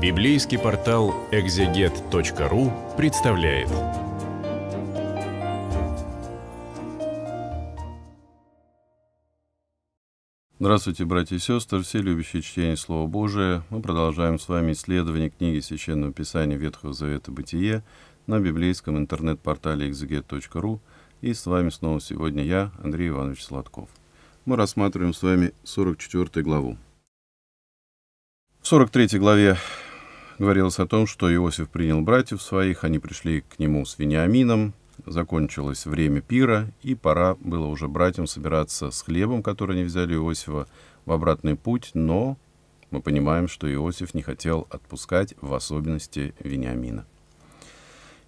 Библейский портал экзегет.ру представляет. Здравствуйте, братья и сестры, все любящие чтение Слова Божия. Мы продолжаем с вами исследование книги Священного Писания Ветхого Завета «Бытие» на библейском интернет-портале экзегет.ру. И с вами снова сегодня я, Андрей Иванович Сладков. Мы рассматриваем с вами 44 главу. В 43 главе Говорилось о том, что Иосиф принял братьев своих, они пришли к нему с Вениамином, закончилось время пира, и пора было уже братьям собираться с хлебом, который они взяли Иосифа, в обратный путь, но мы понимаем, что Иосиф не хотел отпускать, в особенности Вениамина.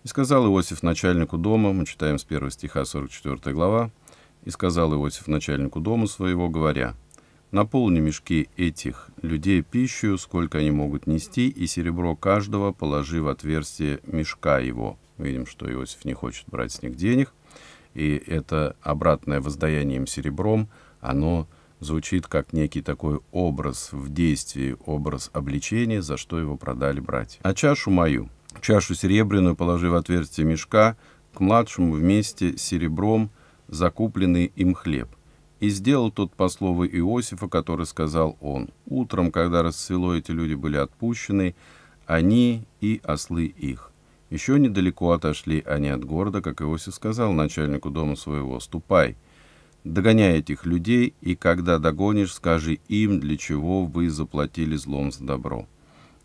«И сказал Иосиф начальнику дома», мы читаем с 1 стиха 44 глава, «И сказал Иосиф начальнику дома своего, говоря, Наполни мешки этих людей пищу, сколько они могут нести, и серебро каждого положи в отверстие мешка его». видим, что Иосиф не хочет брать с них денег, и это обратное воздаяние им серебром, оно звучит как некий такой образ в действии, образ обличения, за что его продали братья. «А чашу мою, чашу серебряную положи в отверстие мешка, к младшему вместе с серебром закупленный им хлеб» И сделал тот по слову Иосифа, который сказал он. Утром, когда расцвело, эти люди были отпущены, они и ослы их. Еще недалеко отошли они от города, как Иосиф сказал начальнику дома своего, «Ступай, догоняй этих людей, и когда догонишь, скажи им, для чего вы заплатили злом за добро.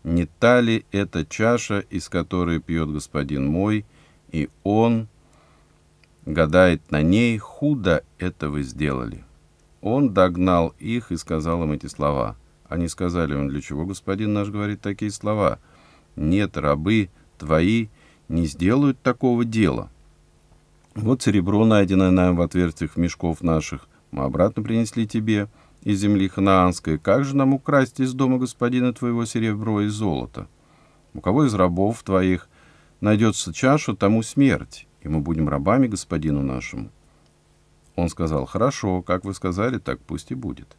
Не та ли эта чаша, из которой пьет господин мой, и он...» гадает на ней, худо это вы сделали. Он догнал их и сказал им эти слова. Они сказали ему: для чего господин наш говорит такие слова? Нет, рабы твои не сделают такого дела. Вот серебро, найденное нам в отверстиях мешков наших, мы обратно принесли тебе из земли ханаанской. Как же нам украсть из дома господина твоего серебро и золото? У кого из рабов твоих найдется чаша, тому смерть, и мы будем рабами господину нашему. Он сказал, «Хорошо, как вы сказали, так пусть и будет.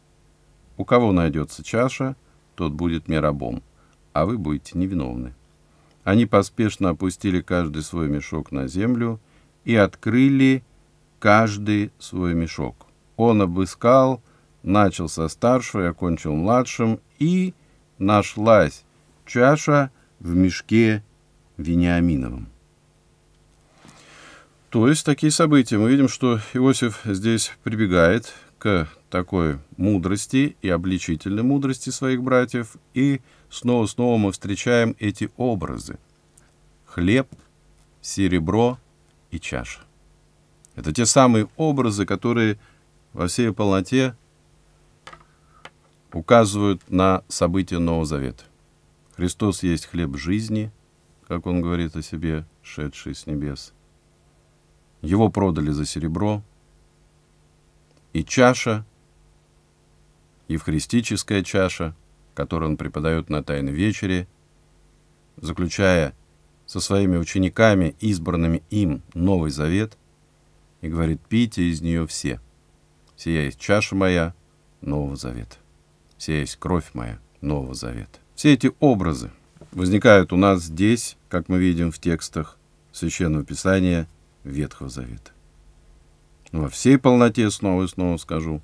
У кого найдется чаша, тот будет мне рабом, а вы будете невиновны». Они поспешно опустили каждый свой мешок на землю и открыли каждый свой мешок. Он обыскал, начал со старшего и окончил младшим, и нашлась чаша в мешке Вениаминовым. То есть такие события. Мы видим, что Иосиф здесь прибегает к такой мудрости и обличительной мудрости своих братьев, и снова-снова мы встречаем эти образы. Хлеб, серебро и чаша. Это те самые образы, которые во всей полноте указывают на события Нового Завета. Христос есть хлеб жизни, как он говорит о себе, шедший с небес – его продали за серебро. И чаша, евхаристическая чаша, которую он преподает на Тайной вечере, заключая со своими учениками, избранными им, Новый Завет, и говорит, пейте из нее все. Сия есть чаша моя, Нового Завета. Сия есть кровь моя, Нового Завета. Все эти образы возникают у нас здесь, как мы видим в текстах Священного Писания – Ветхого Завета. Во всей полноте, снова и снова скажу,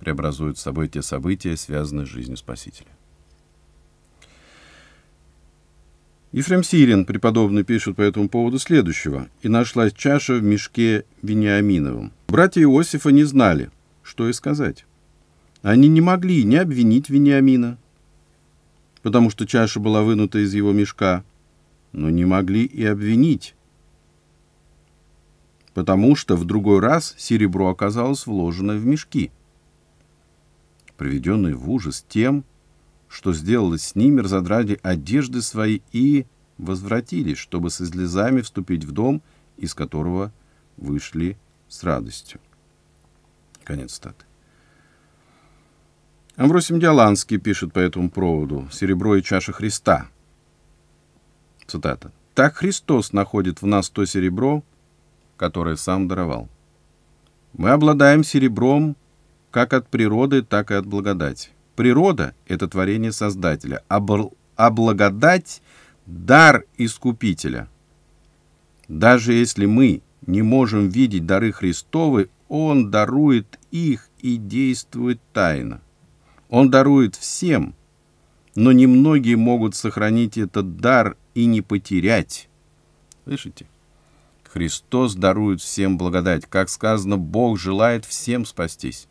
преобразуют собой те события, связанные с жизнью Спасителя. Ефрем Сирин, преподобный, пишет по этому поводу следующего. «И нашлась чаша в мешке Вениаминовым. Братья Иосифа не знали, что и сказать. Они не могли не обвинить Вениамина, потому что чаша была вынута из его мешка, но не могли и обвинить, потому что в другой раз серебро оказалось вложено в мешки. Приведенный в ужас тем, что сделалось с ними, разодрали одежды свои и возвратились, чтобы со слезами вступить в дом, из которого вышли с радостью. Конец статы. Амвросим Диаланский пишет по этому проводу: «Серебро и чаша Христа». Цитата. «Так Христос находит в нас то серебро, которое сам даровал. Мы обладаем серебром как от природы, так и от благодати. Природа — это творение Создателя, а, бл- а благодать — дар Искупителя. Даже если мы не можем видеть дары Христовы, Он дарует их и действует тайно. Он дарует всем, но немногие могут сохранить этот дар и не потерять. Слышите? Христос дарует всем благодать. Как сказано, Бог желает всем спастись.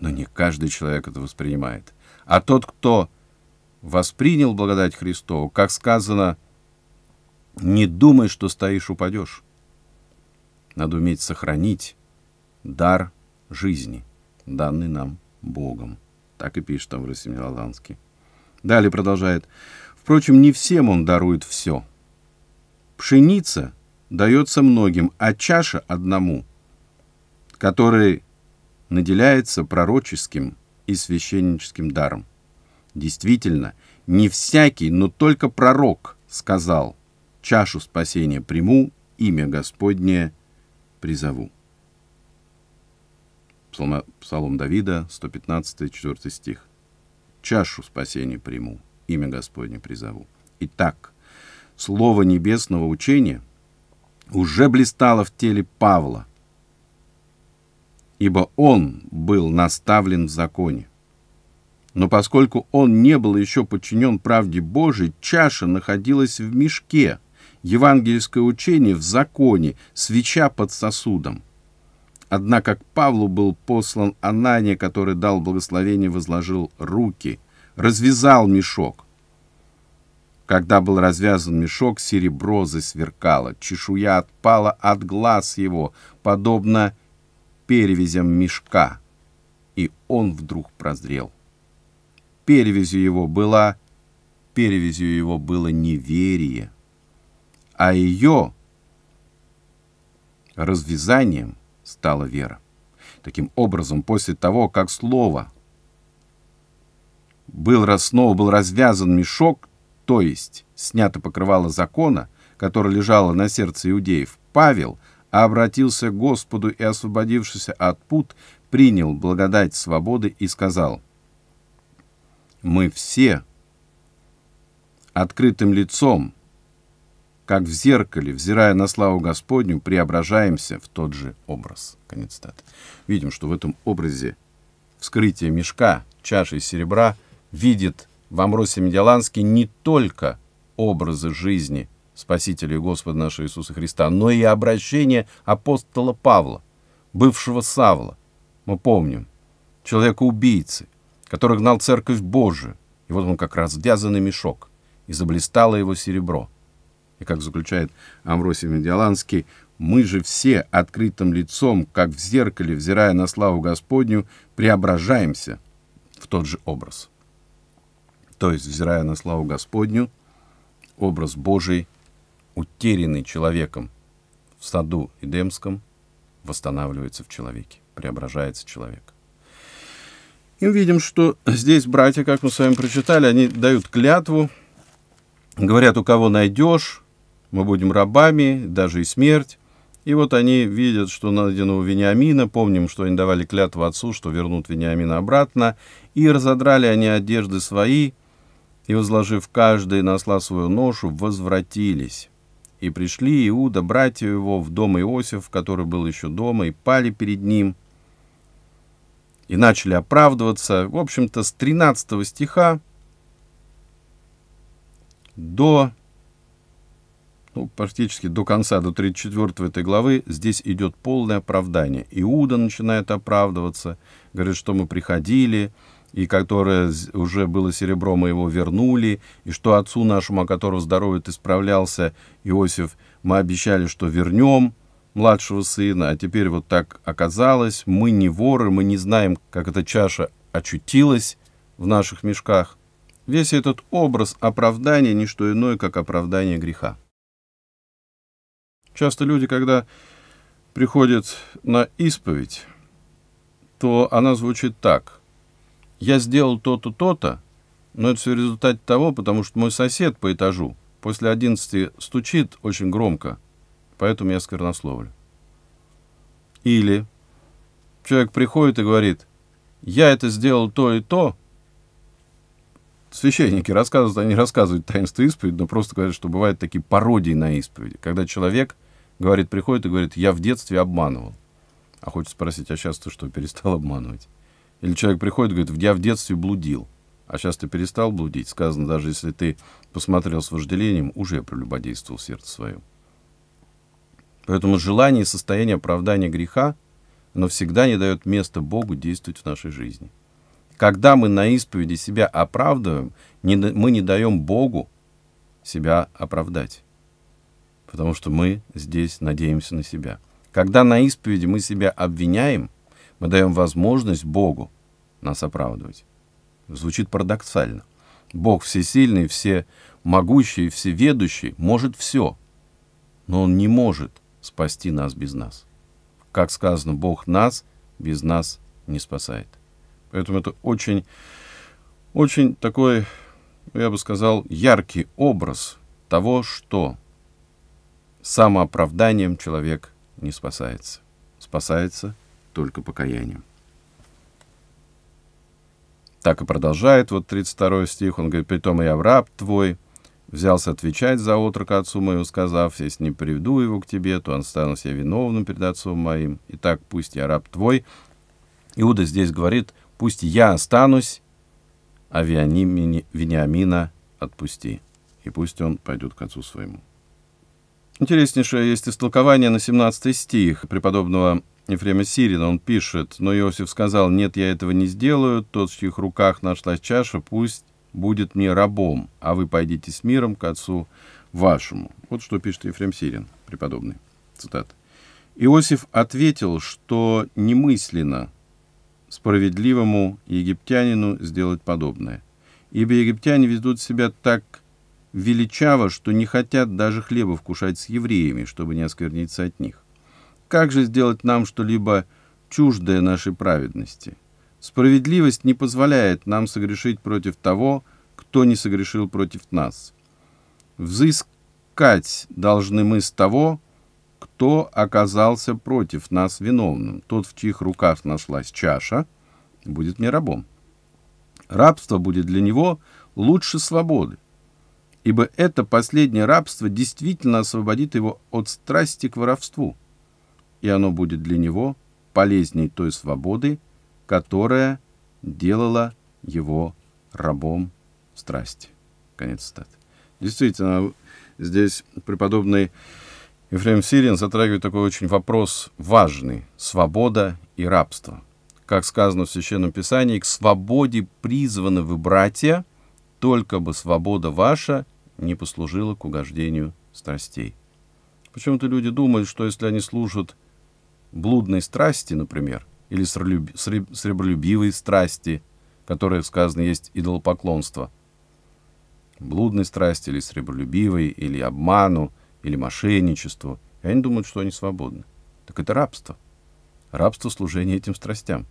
Но не каждый человек это воспринимает. А тот, кто воспринял благодать Христову, как сказано, не думай, что стоишь, упадешь. Надо уметь сохранить дар жизни, данный нам Богом. Так и пишет там Расим Лазанский. Далее продолжает. Впрочем, не всем он дарует все. Пшеница — дается многим, а чаша одному, который наделяется пророческим и священническим даром. Действительно, не всякий, но только пророк сказал, «Чашу спасения приму, имя Господнее призову». Псалом Давида, 115, 4 стих. «Чашу спасения приму, имя Господне призову». Итак, Слово Небесного учения – уже блистала в теле Павла, ибо он был наставлен в законе. Но поскольку он не был еще подчинен правде Божией, чаша находилась в мешке, евангельское учение в законе, свеча под сосудом. Однако к Павлу был послан Анания, который дал благословение, возложил руки, развязал мешок. Когда был развязан мешок, серебро засверкало, чешуя отпала от глаз его, подобно перевязям мешка, и он вдруг прозрел. Перевязью его была, перевязью его было неверие, а ее развязанием стала вера. Таким образом, после того, как слово был, снова был развязан мешок, то есть снято покрывало закона, которое лежало на сердце иудеев, Павел обратился к Господу и, освободившись от пут, принял благодать свободы и сказал, «Мы все открытым лицом, как в зеркале, взирая на славу Господню, преображаемся в тот же образ». Конец цитаты. Видим, что в этом образе вскрытие мешка чашей серебра видит в Амбросе Медиаланске не только образы жизни Спасителя и Господа нашего Иисуса Христа, но и обращение апостола Павла, бывшего Савла, мы помним, человека-убийцы, который гнал церковь Божию, и вот он как раз раздязанный мешок, и заблистало его серебро. И как заключает Амросий Медиаланский, мы же все открытым лицом, как в зеркале, взирая на славу Господню, преображаемся в тот же образ то есть, взирая на славу Господню, образ Божий, утерянный человеком в саду Эдемском, восстанавливается в человеке, преображается человек. И увидим, что здесь братья, как мы с вами прочитали, они дают клятву, говорят, у кого найдешь, мы будем рабами, даже и смерть. И вот они видят, что найдено у Вениамина, помним, что они давали клятву отцу, что вернут Вениамина обратно, и разодрали они одежды свои, и, возложив каждый на осла свою ношу, возвратились. И пришли Иуда, братья его, в дом Иосиф, который был еще дома, и пали перед ним, и начали оправдываться. В общем-то, с 13 стиха до, ну, практически до конца, до 34 этой главы, здесь идет полное оправдание. Иуда начинает оправдываться, говорит, что мы приходили, и которое уже было серебро, мы его вернули, и что отцу нашему, о которого здоровье исправлялся Иосиф, мы обещали, что вернем младшего сына, а теперь вот так оказалось, мы не воры, мы не знаем, как эта чаша очутилась в наших мешках. Весь этот образ оправдания – не что иное, как оправдание греха. Часто люди, когда приходят на исповедь, то она звучит так – я сделал то-то, то-то, но это все в результате того, потому что мой сосед по этажу после 11 стучит очень громко, поэтому я сквернословлю. Или человек приходит и говорит, я это сделал то и то, священники рассказывают, они рассказывают таинство исповеди, но просто говорят, что бывают такие пародии на исповеди, когда человек говорит, приходит и говорит, я в детстве обманывал. А хочет спросить, а сейчас ты что, перестал обманывать? Или человек приходит и говорит, я в детстве блудил. А сейчас ты перестал блудить. Сказано, даже если ты посмотрел с вожделением, уже прелюбодействовал сердце своем. Поэтому желание и состояние оправдания греха, но всегда не дает места Богу действовать в нашей жизни. Когда мы на исповеди себя оправдываем, не, мы не даем Богу себя оправдать. Потому что мы здесь надеемся на себя. Когда на исповеди мы себя обвиняем – мы даем возможность Богу нас оправдывать. Звучит парадоксально. Бог всесильный, все могущий, всеведущий, может все, но Он не может спасти нас без нас. Как сказано, Бог нас без нас не спасает. Поэтому это очень, очень такой, я бы сказал, яркий образ того, что самооправданием человек не спасается. Спасается только покаянием. Так и продолжает вот 32 стих, он говорит, «Притом я в раб твой, взялся отвечать за отрока отцу моему, сказав, если не приведу его к тебе, то он станусь я виновным перед отцом моим. И так пусть я раб твой». Иуда здесь говорит, «Пусть я останусь, а Вениамина отпусти, и пусть он пойдет к отцу своему». Интереснейшее есть истолкование на 17 стих преподобного Ефрема Сирина, он пишет, но Иосиф сказал, нет, я этого не сделаю, тот, в чьих руках нашлась чаша, пусть будет мне рабом, а вы пойдите с миром к отцу вашему. Вот что пишет Ефрем Сирин, преподобный. Цитата. Иосиф ответил, что немысленно справедливому египтянину сделать подобное. Ибо египтяне ведут себя так величаво, что не хотят даже хлеба вкушать с евреями, чтобы не оскверниться от них. Как же сделать нам что-либо чуждое нашей праведности? Справедливость не позволяет нам согрешить против того, кто не согрешил против нас. Взыскать должны мы с того, кто оказался против нас виновным. Тот, в чьих руках нашлась чаша, будет не рабом. Рабство будет для него лучше свободы, ибо это последнее рабство действительно освободит его от страсти к воровству – и оно будет для него полезней той свободы, которая делала его рабом страсти. Конец цитаты. Действительно, здесь преподобный Ефрем Сирин затрагивает такой очень вопрос важный – свобода и рабство. Как сказано в Священном Писании, к свободе призваны вы, братья, только бы свобода ваша не послужила к угождению страстей. Почему-то люди думают, что если они служат блудной страсти, например, или сребролюбивой страсти, которые, сказано, есть идолопоклонство. Блудной страсти или сребролюбивой, или обману, или мошенничеству. И они думают, что они свободны. Так это рабство. Рабство служения этим страстям.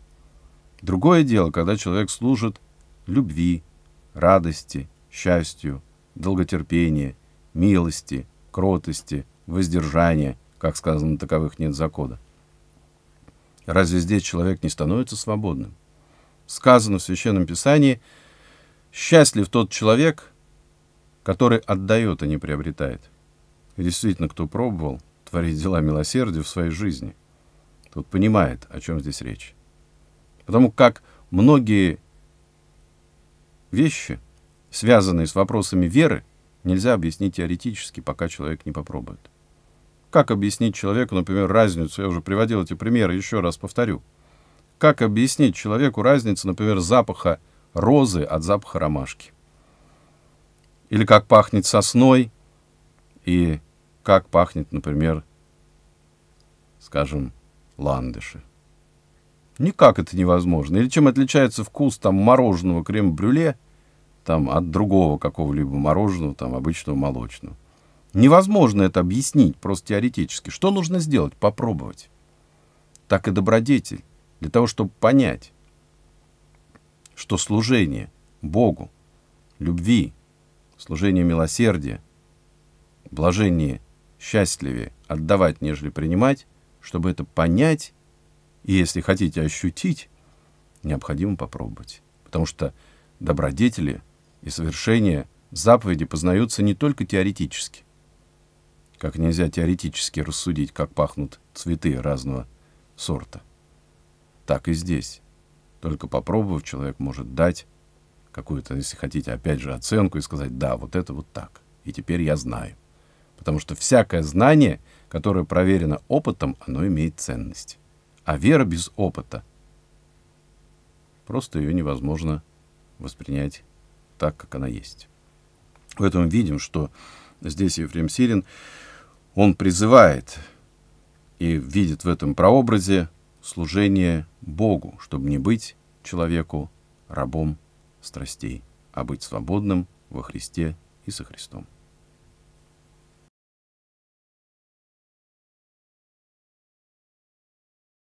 Другое дело, когда человек служит любви, радости, счастью, долготерпению, милости, кротости, воздержания, как сказано, таковых нет закона. Разве здесь человек не становится свободным? Сказано в Священном Писании, «Счастлив тот человек, который отдает, а не приобретает». И действительно, кто пробовал творить дела милосердия в своей жизни, тот понимает, о чем здесь речь. Потому как многие вещи, связанные с вопросами веры, нельзя объяснить теоретически, пока человек не попробует. Как объяснить человеку, например, разницу? Я уже приводил эти примеры, еще раз повторю. Как объяснить человеку разницу, например, запаха розы от запаха ромашки? Или как пахнет сосной и как пахнет, например, скажем, ландыши? Никак это невозможно. Или чем отличается вкус там мороженого крем-брюле там, от другого какого-либо мороженого, там, обычного молочного? Невозможно это объяснить просто теоретически. Что нужно сделать? Попробовать. Так и добродетель. Для того, чтобы понять, что служение Богу, любви, служение милосердия, блажение счастливее отдавать, нежели принимать, чтобы это понять, и если хотите ощутить, необходимо попробовать. Потому что добродетели и совершение заповеди познаются не только теоретически, как нельзя теоретически рассудить, как пахнут цветы разного сорта. Так и здесь. Только попробовав, человек может дать какую-то, если хотите, опять же, оценку и сказать, да, вот это вот так. И теперь я знаю. Потому что всякое знание, которое проверено опытом, оно имеет ценность. А вера без опыта просто ее невозможно воспринять так, как она есть. Поэтому видим, что здесь Ефрем Сирин он призывает и видит в этом прообразе служение Богу, чтобы не быть человеку рабом страстей, а быть свободным во Христе и со Христом.